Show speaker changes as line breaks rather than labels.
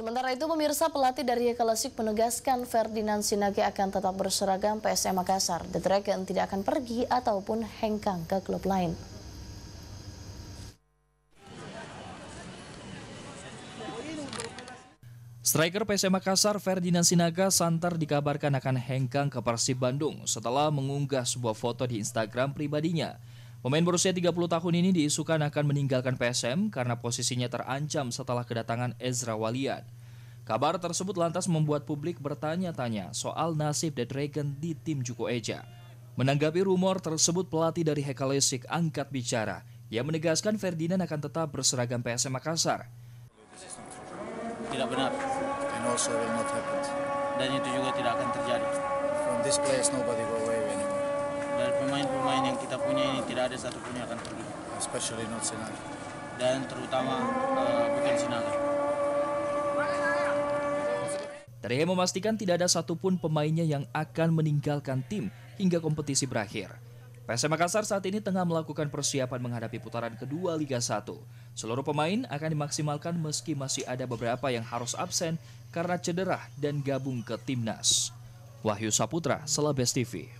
Sementara itu, pemirsa pelatih dari Klasik menegaskan Ferdinand Sinage akan tetap berseragam PSM Makassar. The Dragon tidak akan pergi ataupun hengkang ke klub lain.
Striker PSM Makassar Ferdinand Sinaga santer dikabarkan akan hengkang ke Persib Bandung setelah mengunggah sebuah foto di Instagram pribadinya. Pemain berusia 30 tahun ini diisukan akan meninggalkan PSM karena posisinya terancam setelah kedatangan Ezra Walian. Kabar tersebut lantas membuat publik bertanya-tanya soal nasib The Dragon di tim Juko Eja. Menanggapi rumor tersebut pelatih dari Hekalesik angkat bicara. Ia menegaskan Ferdinand akan tetap berseragam PSM Makassar.
Tidak benar. Dan itu juga tidak akan terjadi. From this place nobody will dan pemain-pemain yang kita punya ini tidak ada satu yang akan pergi. Especially not Sinaga. Dan terutama uh, bukan Sinaga.
Terhe memastikan tidak ada satupun pemainnya yang akan meninggalkan tim hingga kompetisi berakhir. PSM Makassar saat ini tengah melakukan persiapan menghadapi putaran kedua Liga 1. Seluruh pemain akan dimaksimalkan meski masih ada beberapa yang harus absen karena cedera dan gabung ke timnas. Wahyu Saputra, Selabes TV.